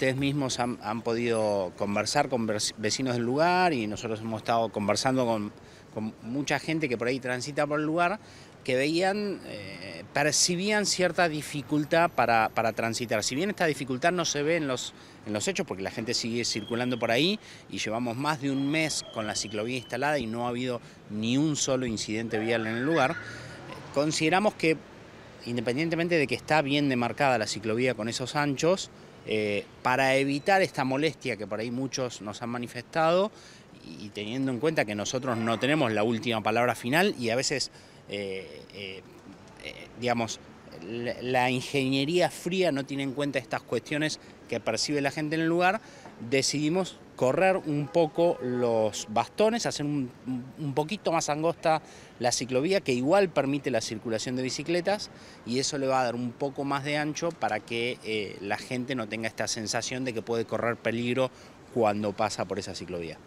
ustedes mismos han, podido conversar con vecinos del lugar y nosotros hemos estado conversando con, mucha gente que por ahí transita por el lugar, que veían, eh, percibían cierta dificultad para, para, transitar. Si bien esta dificultad no se ve en los, en los hechos, porque la gente sigue circulando por ahí y llevamos más de un mes con la ciclovía instalada y no ha habido ni un solo incidente vial en el lugar, consideramos que independientemente de que está bien demarcada la ciclovía con esos anchos, eh, para evitar esta molestia que por ahí muchos nos han manifestado y teniendo en cuenta que nosotros no tenemos la última palabra final y a veces, eh, eh, digamos, la ingeniería fría no tiene en cuenta estas cuestiones que percibe la gente en el lugar, decidimos correr un poco los bastones, hacer un, poquito más angosta la ciclovía, que igual permite la circulación de bicicletas, y eso le va a dar un poco más de ancho para que eh, la gente no tenga esta sensación de que puede correr peligro cuando pasa por esa ciclovía.